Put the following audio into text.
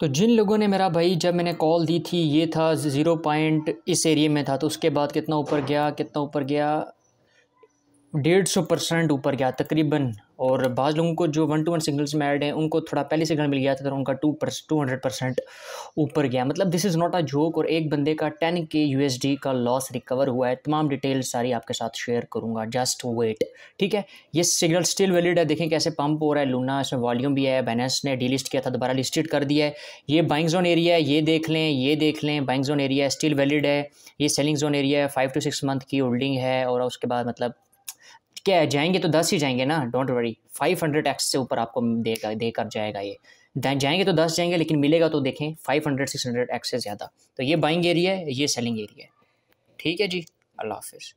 तो जिन लोगों ने मेरा भाई जब मैंने कॉल दी थी ये था ज़ीरो पॉइंट इस एरिए में था तो उसके बाद कितना ऊपर गया कितना ऊपर गया डेढ़ सौ परसेंट ऊपर गया तकरीबन और बाद लोगों को जो वन टू वन सिंगल्स में ऐड हैं उनको थोड़ा पहले सिग्नल मिल गया था तो उनका टू पर टू हंड्रेड परसेंट ऊपर गया मतलब this is not a joke और एक बंदे का टेन के यू का लॉस रिकवर हुआ है तमाम डिटेल सारी आपके साथ शेयर करूँगा जस्ट वेट ठीक है ये सिग्नल स्टिल वैलिड है देखें कैसे पंप हो रहा है लूना इसमें वॉल्यूम भी है बैनस ने डीलिस्ट किया था दोबारा लिस्टेड कर दिया है ये बाइंग जोन एरिया है ये देख लें ये देख लें बाइंग जोन एरिया है स्टिल वैलिड है ये सेलिंग जोन एरिया है फाइव टू सिक्स मंथ की होल्डिंग है और उसके बाद मतलब क्या जाएंगे तो दस ही जाएंगे ना don't worry five hundred X से ऊपर आपको देकर देकर जाएगा ये जाएंगे तो दस जाएंगे लेकिन मिलेगा तो देखें five hundred six hundred X से ज़्यादा तो ये बाइंग एरिया है ये सेलिंग एरिया है ठीक है जी अल्लाह हाफिज़